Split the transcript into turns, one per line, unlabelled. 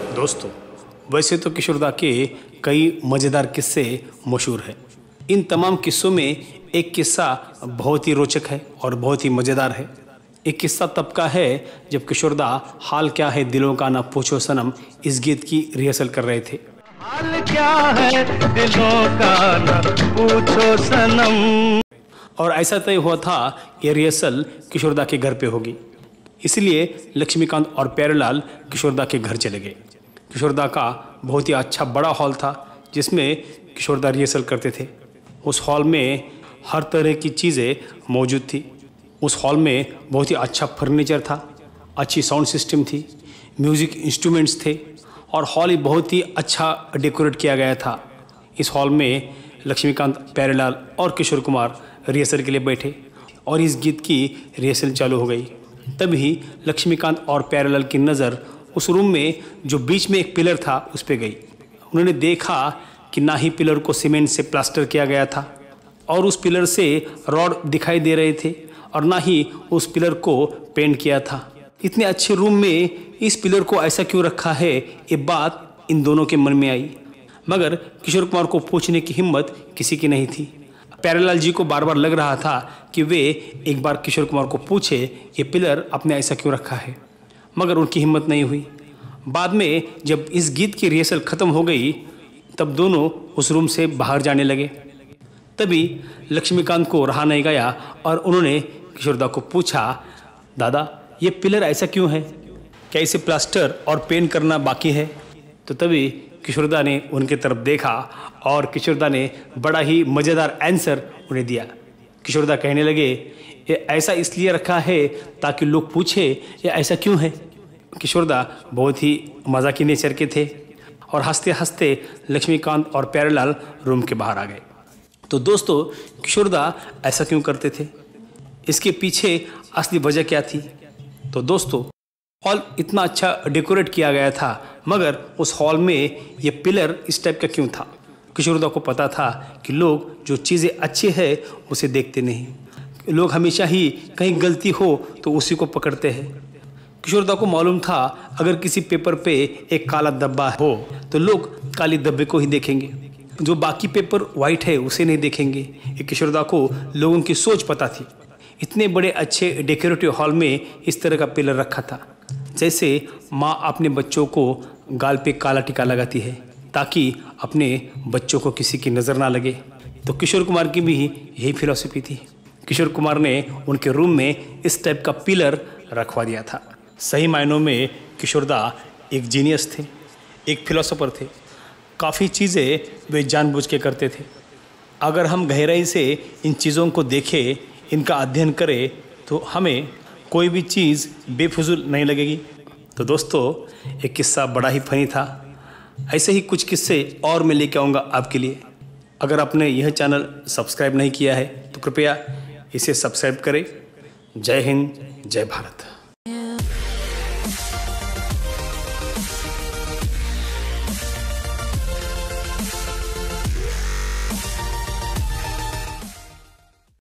दोस्तों वैसे तो किशोरदा के कई मज़ेदार किस्से मशहूर हैं इन तमाम किस्सों में एक किस्सा बहुत ही रोचक है और बहुत ही मज़ेदार है एक किस्सा तब का है जब किशोरदा हाल क्या है दिलों का ना पूछो सनम इस गीत की रिहर्सल कर रहे थे हाल क्या है दिलों का ना पूछो सनम और ऐसा तय हुआ था ये रिहर्सल किशोरदा के घर पे होगी इसलिए लक्ष्मीकांत और प्यारेलाल किशोरदा के घर चले गए किशोरदा का बहुत ही अच्छा बड़ा हॉल था जिसमें किशोरदा रिहर्सल करते थे उस हॉल में हर तरह की चीज़ें मौजूद थी उस हॉल में बहुत ही अच्छा फर्नीचर था अच्छी साउंड सिस्टम थी म्यूज़िक इंस्ट्रूमेंट्स थे और हॉल ही बहुत ही अच्छा डेकोरेट किया गया था इस हॉल में लक्ष्मीकांत प्यारेलाल और किशोर कुमार रिहर्सल के लिए बैठे और इस गीत की रिहर्सल चालू हो गई तभी लक्ष्मीकांत और पैरेलल की नज़र उस रूम में जो बीच में एक पिलर था उस पर गई उन्होंने देखा कि ना ही पिलर को सीमेंट से प्लास्टर किया गया था और उस पिलर से रॉड दिखाई दे रहे थे और ना ही उस पिलर को पेंट किया था इतने अच्छे रूम में इस पिलर को ऐसा क्यों रखा है ये बात इन दोनों के मन में आई मगर किशोर कुमार को पूछने की हिम्मत किसी की नहीं थी प्यारेलाल जी को बार बार लग रहा था कि वे एक बार किशोर कुमार को पूछे ये पिलर आपने ऐसा क्यों रखा है मगर उनकी हिम्मत नहीं हुई बाद में जब इस गीत की रिहर्सल ख़त्म हो गई तब दोनों उस रूम से बाहर जाने लगे तभी लक्ष्मीकांत को रहा नहीं गया और उन्होंने किशोरदा को पूछा दादा ये पिलर ऐसा क्यों है क्या इसे प्लास्टर और पेंट करना बाकी है तो तभी किशोरदा ने उनके तरफ देखा और किशोरदा ने बड़ा ही मज़ेदार आंसर उन्हें दिया किशोरदा कहने लगे ये ऐसा इसलिए रखा है ताकि लोग पूछे ये ऐसा क्यों है किशोरदा बहुत ही मजाकी नेचर के थे और हंसते हंसते लक्ष्मीकांत और प्यारेलाल रूम के बाहर आ गए तो दोस्तों किशोरदा ऐसा क्यों करते थे इसके पीछे असली वजह क्या थी तो दोस्तों हॉल इतना अच्छा डेकोरेट किया गया था मगर उस हॉल में ये पिलर इस टाइप का क्यों था किशोरदा को पता था कि लोग जो चीज़ें अच्छी है उसे देखते नहीं लोग हमेशा ही कहीं गलती हो तो उसी को पकड़ते हैं किशोरदा को मालूम था अगर किसी पेपर पे एक काला धब्बा हो तो लोग काले धब्बे को ही देखेंगे जो बाकी पेपर वाइट है उसे नहीं देखेंगे ये किशोरदा को लोगों की सोच पता थी इतने बड़े अच्छे डेकोरेटिव हॉल में इस तरह का पिलर रखा था जैसे माँ अपने बच्चों को गाल पे काला टीका लगाती है ताकि अपने बच्चों को किसी की नज़र ना लगे तो किशोर कुमार की भी यही फिलॉसफी थी किशोर कुमार ने उनके रूम में इस टाइप का पिलर रखवा दिया था सही मायनों में किशोरदा एक जीनियस थे एक फिलोसोफर थे काफ़ी चीज़ें वे जानबूझ के करते थे अगर हम गहराई से इन चीज़ों को देखें इनका अध्ययन करें तो हमें कोई भी चीज़ बेफजूल नहीं लगेगी तो दोस्तों एक किस्सा बड़ा ही फनी था ऐसे ही कुछ किस्से और मैं लेके आऊँगा आपके लिए अगर आपने यह चैनल सब्सक्राइब नहीं किया है तो कृपया इसे सब्सक्राइब करें जय हिंद जय भारत